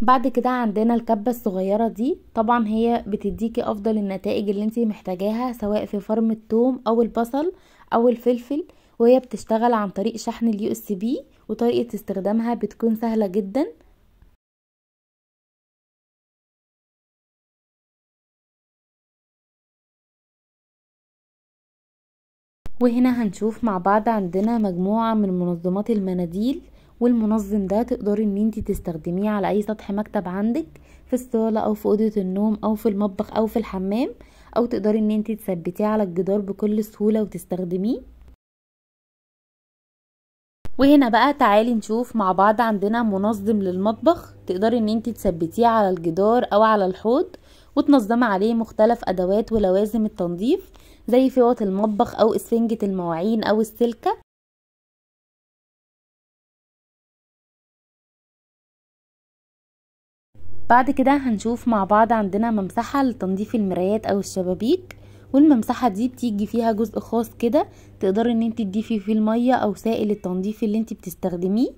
بعد كده عندنا الكبة الصغيرة دي طبعا هي بتديكي افضل النتائج اللي انتي محتاجاها سواء في فرم التوم او البصل او الفلفل وهي بتشتغل عن طريق شحن اليو اس بي وطريقة استخدامها بتكون سهلة جدا وهنا هنشوف مع بعض عندنا مجموعة من منظمات المناديل والمنظم ده تقدري ان انت تستخدميه على اي سطح مكتب عندك في الصالة او في اوضة النوم او في المطبخ او في الحمام او تقدري ان انت تثبتيه على الجدار بكل سهولة وتستخدميه وهنا بقى تعالي نشوف مع بعض عندنا منظم للمطبخ تقدري ان انت تثبتيه على الجدار او على الحوض وتنظمي عليه مختلف ادوات ولوازم التنظيف زي فوط المطبخ او اسفنجة المواعين او السلكة بعد كده هنشوف مع بعض عندنا ممسحة لتنظيف المرايات او الشبابيك والممسحة دي بتيجي فيها جزء خاص كده تقدري ان انت تضيفي فيه المية او سائل التنظيف اللي انت بتستخدميه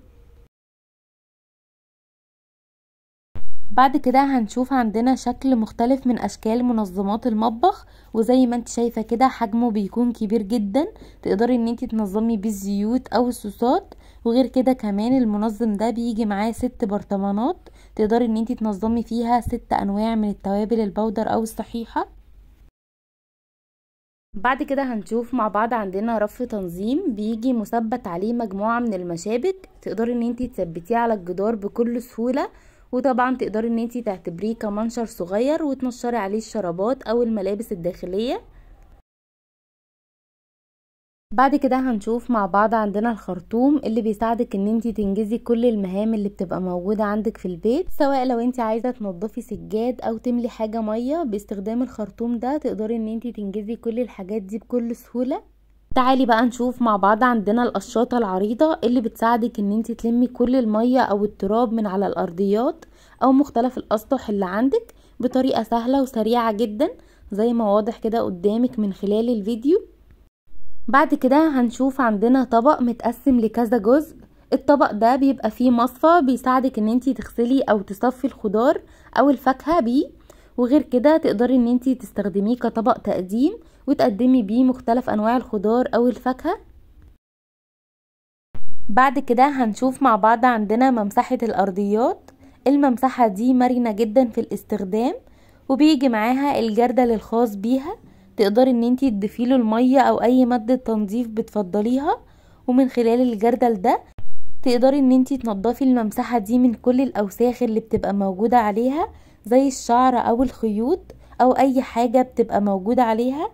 بعد كده هنشوف عندنا شكل مختلف من اشكال منظمات المطبخ وزي ما انت شايفة كده حجمه بيكون كبير جدا تقدري ان انت تنظمي بيه الزيوت او الصوصات وغير كده كمان المنظم ده بيجي معاه ست برطمانات تقدري ان انتي تنظمي فيها ست انواع من التوابل البودر او الصحيحه بعد كده هنشوف مع بعض عندنا رف تنظيم بيجي مثبت عليه مجموعه من المشابك تقدري ان انتي تثبتيه على الجدار بكل سهوله وطبعا تقدري ان انتي تعتبريه كمنشر صغير وتنشري عليه الشرابات او الملابس الداخليه بعد كده هنشوف مع بعض عندنا الخرطوم اللي بيساعدك ان انت تنجزي كل المهام اللي بتبقى موجودة عندك في البيت سواء لو انت عايزة تنظفي سجاد او تملي حاجة مية باستخدام الخرطوم ده تقدري ان انت تنجزي كل الحاجات دي بكل سهولة تعالي بقى نشوف مع بعض عندنا القشاطة العريضة اللي بتساعدك ان انت تلمي كل المية او التراب من على الارضيات او مختلف الاسطح اللي عندك بطريقة سهلة وسريعة جدا زي ما واضح كده قدامك من خلال الفيديو بعد كده هنشوف عندنا طبق متقسم لكذا جزء الطبق ده بيبقى فيه مصفى بيساعدك ان انتي تغسلي او تصفي الخضار او الفاكهة بيه وغير كده تقدري ان انتي تستخدميه كطبق تقديم وتقدمي بيه مختلف انواع الخضار او الفاكهة بعد كده هنشوف مع بعض عندنا ممسحة الارضيات الممسحة دي مرنة جدا في الاستخدام وبيجي معاها الجردل الخاص بيها تقدر ان انتي تضيفيله الميه او اي ماده تنظيف بتفضليها ومن خلال الجردل ده تقدري ان انتي تنضفي الممسحه دي من كل الاوساخ اللي بتبقى موجوده عليها زي الشعر او الخيوط او اي حاجه بتبقى موجوده عليها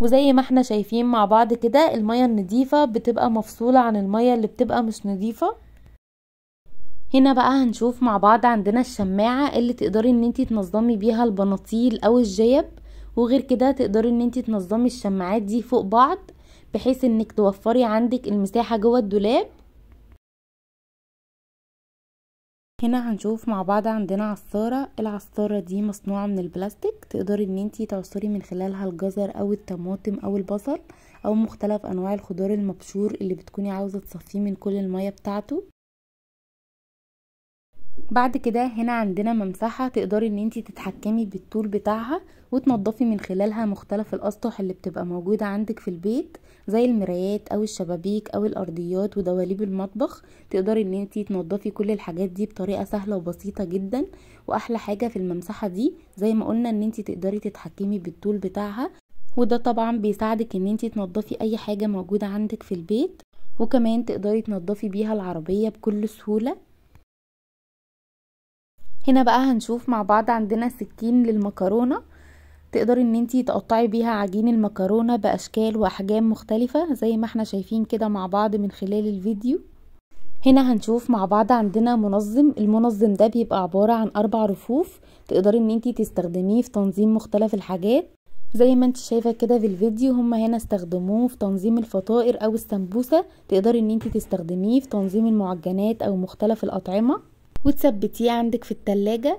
وزي ما احنا شايفين مع بعض كده الميه النظيفه بتبقى مفصوله عن الميه اللي بتبقى مش نظيفه هنا بقى هنشوف مع بعض عندنا الشماعه اللي تقدري ان انتي تنظمي بيها البناطيل او الجيب وغير كده تقدري ان انت تنظمي الشماعات دي فوق بعض بحيث انك توفري عندك المساحة جوه الدولاب هنا هنشوف مع بعض عندنا عصارة العصارة دي مصنوعة من البلاستيك تقدري ان انتي تعصري من خلالها الجزر او الطماطم او البصل او مختلف انواع الخضار المبشور اللي بتكوني عاوزة تصفيه من كل المية بتاعته بعد كده هنا عندنا ممسحة تقدري ان انتي تتحكمي بالطول بتاعها وتنضفي من خلالها مختلف الاسطح اللي بتبقى موجودة عندك في البيت زي المرايات او الشبابيك او الارضيات ودواليب المطبخ تقدري ان انتي تنضفي كل الحاجات دي بطريقة سهلة وبسيطة جدا واحلى حاجة في الممسحة دي زي ما قلنا ان انتي تقدري تتحكمي بالطول بتاعها وده طبعا بيساعدك ان انتي تنضفي اي حاجة موجودة عندك في البيت وكمان تقدري تنضفي بيها العربية بكل سهولة هنا بقى هنشوف مع بعض عندنا سكين للمكرونة تقدري ان انتي تقطعي بيها عجين المكرونة باشكال واحجام مختلفة زي ما احنا شايفين كده مع بعض من خلال الفيديو هنا هنشوف مع بعض عندنا منظم المنظم ده بيبقى عبارة عن اربع رفوف تقدري ان انتي تستخدميه في تنظيم مختلف الحاجات زي ما انت شايفة كده في الفيديو هم هنا استخدموه في تنظيم الفطائر او السمبوسة تقدري ان انتي تستخدميه في تنظيم المعجنات او مختلف الاطعمة وتثبتيه عندك في التلاجة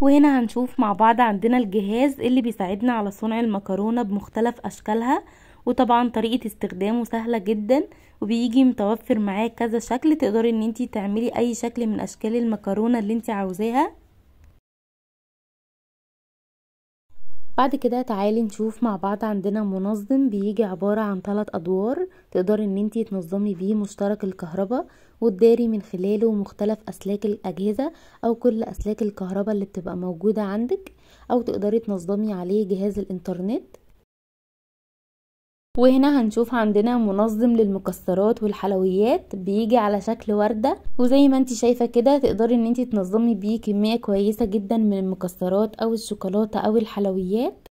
وهنا هنشوف مع بعض عندنا الجهاز اللي بيساعدنا على صنع المكرونة بمختلف أشكالها وطبعا طريقة استخدامه سهلة جدا وبيجي متوفر معاه كذا شكل تقدري ان انتي تعملي اي شكل من اشكال المكرونة اللي انتي عاوزاها بعد كده تعالي نشوف مع بعض عندنا منظم بيجي عبارة عن ثلاث ادوار تقدري ان انتي تنظمي بيه مشترك الكهرباء وتداري من خلاله مختلف اسلاك الاجهزة او كل اسلاك الكهرباء اللي بتبقى موجودة عندك او تقدري تنظمي عليه جهاز الانترنت وهنا هنشوف عندنا منظم للمكسرات والحلويات بيجي على شكل وردة وزي ما انت شايفة كده تقدري ان انت تنظمي بيه كمية كويسة جدا من المكسرات او الشوكولاتة او الحلويات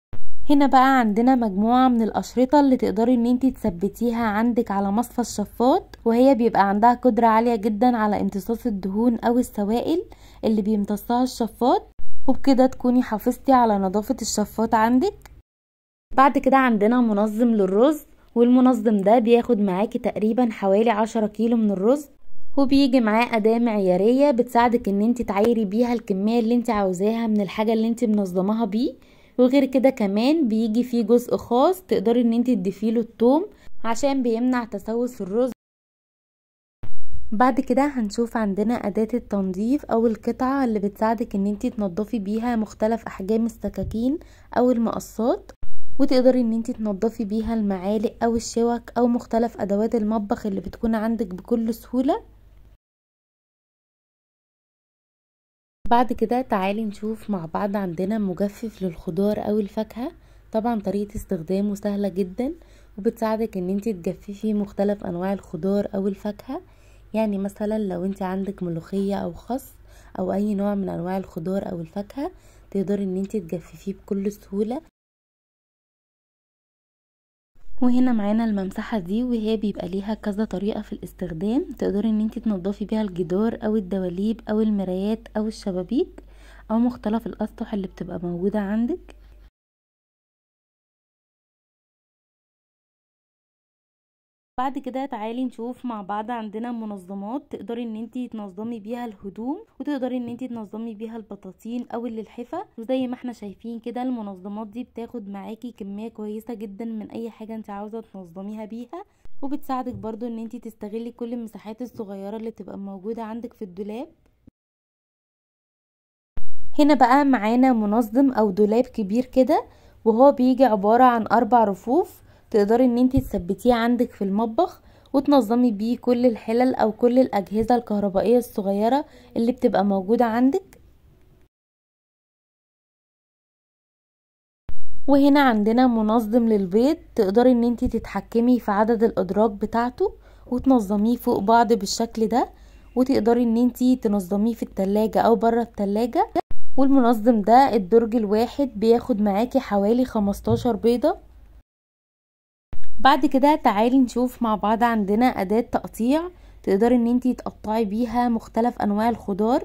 هنا بقى عندنا مجموعة من الأشرطة اللي تقدري ان انت تثبتيها عندك على مصفى الشفاط وهي بيبقى عندها قدرة عالية جدا على امتصاص الدهون او السوائل اللي بيمتصها الشفاط وبكده تكوني حافظتي على نظافة الشفاط عندك بعد كده عندنا منظم للرز والمنظم ده بياخد معاكي تقريبا حوالي عشرة كيلو من الرز وبيجي معاه أداة معيارية بتساعدك ان انت تعايري بيها الكمية اللي انت عاوزاها من الحاجة اللي انت منظماها بيه وغير كده كمان بيجي فيه جزء خاص تقدري ان انت تضيفيله التوم عشان بيمنع تسوس الرز بعد كده هنشوف عندنا أداة التنظيف أو القطعة اللي بتساعدك ان انت تنظفي بيها مختلف أحجام السكاكين أو المقصات وتقدري ان انت تنضفي بيها المعالق او الشوك او مختلف ادوات المطبخ اللي بتكون عندك بكل سهولة بعد كده تعالي نشوف مع بعض عندنا مجفف للخضار او الفاكهة طبعا طريقة استخدامه سهلة جدا وبتساعدك ان انت تجففي مختلف انواع الخضار او الفاكهة يعني مثلا لو انت عندك ملوخية او خس او اي نوع من انواع الخضار او الفاكهة تقدري ان انت تجففيه بكل سهولة وهنا معانا الممسحه دي وهي بيبقى ليها كذا طريقه في الاستخدام تقدري ان انت تنضفي بيها الجدار او الدواليب او المرايات او الشبابيك او مختلف الاسطح اللي بتبقى موجوده عندك بعد كده تعالي نشوف مع بعض عندنا منظمات تقدري ان انتي تنظمي بيها الهدوم وتقدري ان انتي تنظمي بيها البطاطين او اللحفه وزي ما احنا شايفين كده المنظمات دي بتاخد معاكي كميه كويسه جدا من اي حاجه انت عاوزه تنظميها بيها وبتساعدك برضو ان انتي تستغلي كل المساحات الصغيره اللي بتبقى موجوده عندك في الدولاب هنا بقى معانا منظم او دولاب كبير كده وهو بيجي عباره عن اربع رفوف تقدري ان انتي تثبتيه عندك في المطبخ وتنظمي بيه كل الحلل او كل الاجهزة الكهربائية الصغيرة اللي بتبقى موجودة عندك وهنا عندنا منظم للبيض تقدري ان انتي تتحكمي في عدد الادراج بتاعته وتنظميه فوق بعض بالشكل ده وتقدري ان انتي تنظميه في التلاجة او بره التلاجة والمنظم ده الدرج الواحد بياخد معاكي حوالي 15 بيضة بعد كده تعالي نشوف مع بعض عندنا أداة تقطيع تقدري ان انتي تقطعي بيها مختلف انواع الخضار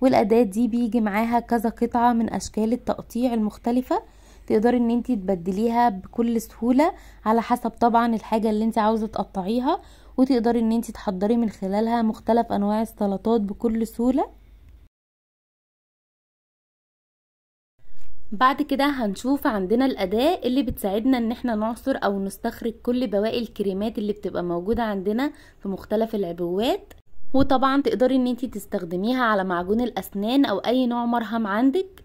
والأداة دي بيجي معاها كذا قطعة من أشكال التقطيع المختلفة تقدري ان انتي تبدليها بكل سهولة على حسب طبعا الحاجة اللي انتي عاوزة تقطعيها وتقدري ان انتي تحضري من خلالها مختلف انواع السلطات بكل سهولة بعد كده هنشوف عندنا الأداة اللي بتساعدنا ان احنا نعصر او نستخرج كل بواقي الكريمات اللي بتبقى موجودة عندنا في مختلف العبوات وطبعا تقدري ان انتي تستخدميها على معجون الأسنان او اي نوع مرهم عندك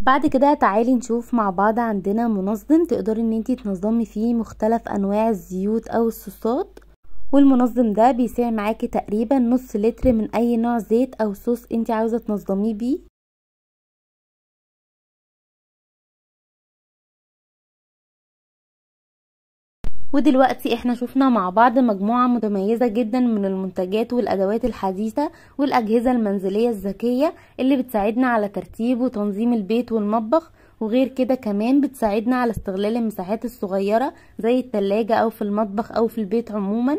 بعد كده تعالي نشوف مع بعض عندنا منظم تقدري ان انتي تنظمي فيه مختلف انواع الزيوت او الصوصات والمنظم ده بيساع معاكي تقريبا نص لتر من اي نوع زيت او صوص انت عاوزه تنظميه بيه ودلوقتي احنا شفنا مع بعض مجموعة متميزة جدا من المنتجات والادوات الحديثة والاجهزة المنزلية الذكية اللي بتساعدنا على ترتيب وتنظيم البيت والمطبخ وغير كده كمان بتساعدنا على استغلال المساحات الصغيرة زي التلاجة او في المطبخ او في البيت عموما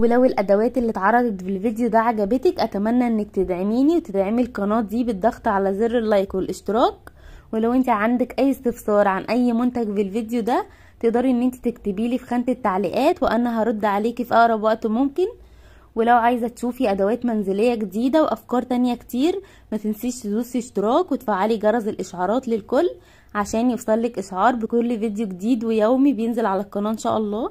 ولو الادوات اللي اتعرضت في الفيديو ده عجبتك اتمنى انك تدعميني وتدعمي القناه دي بالضغط على زر اللايك والاشتراك ولو انت عندك اي استفسار عن اي منتج في الفيديو ده تقدري ان انت تكتبي لي في خانه التعليقات وانا هرد عليكي في اقرب وقت ممكن ولو عايزه تشوفي ادوات منزليه جديده وافكار تانية كتير ما تنسيش تدوسي اشتراك وتفعلي جرس الاشعارات للكل عشان يوصلك اشعار بكل فيديو جديد ويومي بينزل على القناه ان شاء الله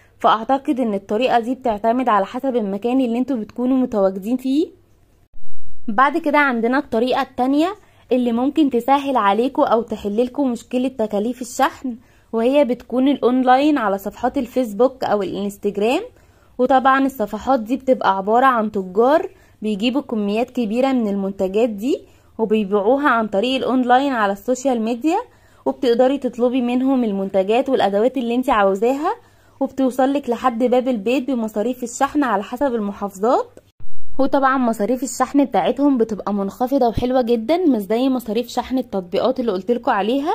فاعتقد ان الطريقه دي بتعتمد على حسب المكان اللي انتوا بتكونوا متواجدين فيه بعد كده عندنا الطريقه التانية اللي ممكن تسهل عليكم او لكم مشكله تكاليف الشحن وهي بتكون الاونلاين على صفحات الفيسبوك او الانستجرام وطبعا الصفحات دي بتبقى عباره عن تجار بيجيبوا كميات كبيره من المنتجات دي وبيبيعوها عن طريق الاونلاين على السوشيال ميديا وبتقدري تطلبي منهم المنتجات والادوات اللي انت عاوزاها وبتوصل لك لحد باب البيت بمصاريف الشحن على حسب المحافظات وطبعا مصاريف الشحن بتاعتهم بتبقى منخفضه وحلوه جدا مش زي مصاريف شحن التطبيقات اللي لكم عليها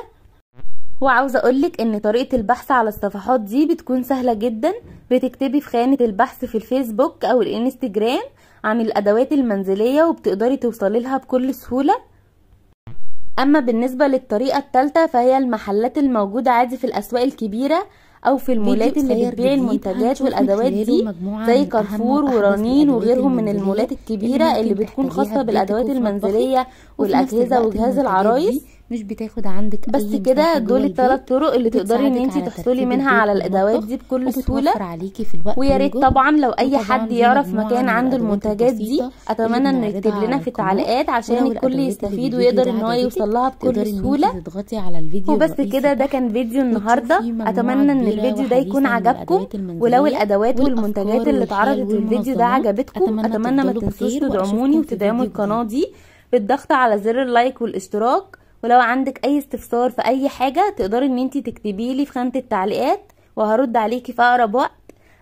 وعاوزه اقولك ان طريقه البحث على الصفحات دي بتكون سهله جدا بتكتبي في خانه البحث في الفيسبوك او الانستجرام عن الادوات المنزليه وبتقدري توصلي لها بكل سهوله اما بالنسبه للطريقه الثالثه فهي المحلات الموجوده عادي في الاسواق الكبيره او في المولات اللي بتبيع المنتجات والادوات دي زي كارفور ورنين وغيرهم من المولات الكبيره اللي بتكون خاصه بالادوات المنزليه والاجهزه وجهاز العرايس مش بتاخد عندك بس كده دول الثلاث طرق اللي تقدري ان انت تحصلي منها على الادوات دي بكل سهوله عليكي في الوقت ويا ريت طبعا لو اي حد يعرف مكان عنده المنتجات دي اتمنى انه يكتب لنا في التعليقات عشان الكل يستفيد ويقدر ان هو يوصل لها بكل سهوله تضغطي على الفيديو وبس كده ده كان فيديو النهارده اتمنى ان الفيديو ده يكون عجبكم ولو الادوات والمنتجات اللي اتعرضت في الفيديو ده عجبتكم اتمنى ما تنسوش تدعموني وتدعموا القناه دي بالضغط على زر اللايك والاشتراك ولو عندك اي استفسار في اي حاجه تقدري ان انت تكتبيلي في خانه التعليقات وهرد عليكي في اقرب وقت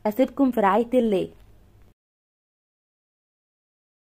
اسيبكم في رعايه الله